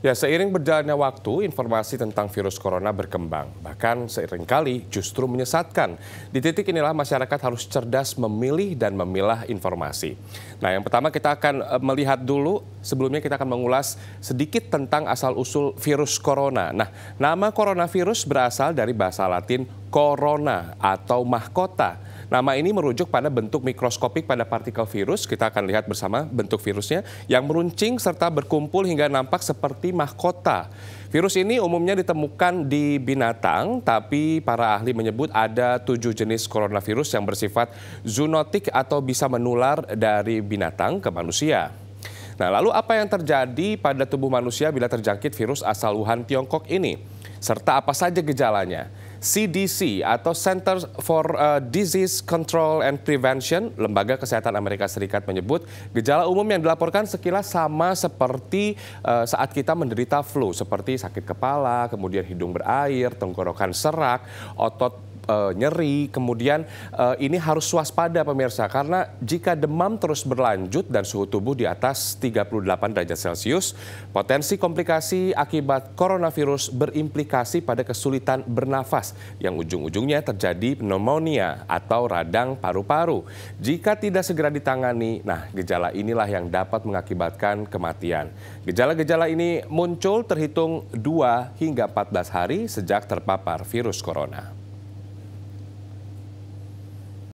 Ya, seiring berjalannya waktu, informasi tentang virus corona berkembang. Bahkan kali justru menyesatkan. Di titik inilah masyarakat harus cerdas memilih dan memilah informasi. Nah, yang pertama kita akan eh, melihat dulu, sebelumnya kita akan mengulas sedikit tentang asal-usul virus corona. Nah, nama coronavirus berasal dari bahasa latin corona atau mahkota Nama ini merujuk pada bentuk mikroskopik pada partikel virus, kita akan lihat bersama bentuk virusnya, yang meruncing serta berkumpul hingga nampak seperti mahkota. Virus ini umumnya ditemukan di binatang, tapi para ahli menyebut ada tujuh jenis coronavirus yang bersifat zoonotik atau bisa menular dari binatang ke manusia. Nah, lalu apa yang terjadi pada tubuh manusia bila terjangkit virus asal Wuhan, Tiongkok ini? Serta apa saja gejalanya? CDC atau Centers for uh, Disease Control and Prevention, Lembaga Kesehatan Amerika Serikat menyebut gejala umum yang dilaporkan sekilas sama seperti uh, saat kita menderita flu, seperti sakit kepala, kemudian hidung berair, tenggorokan serak, otot uh, nyeri. Kemudian uh, ini harus waspada pemirsa karena jika demam terus berlanjut dan suhu tubuh di atas 38 derajat Celcius, potensi komplikasi akibat coronavirus berimplikasi pada kesulitan bernafas yang ujung-ujungnya terjadi pneumonia atau radang paru-paru. Jika tidak segera ditangani, nah gejala inilah yang dapat mengakibatkan kematian. Gejala-gejala ini muncul terhitung 2 hingga 14 hari sejak terpapar virus corona.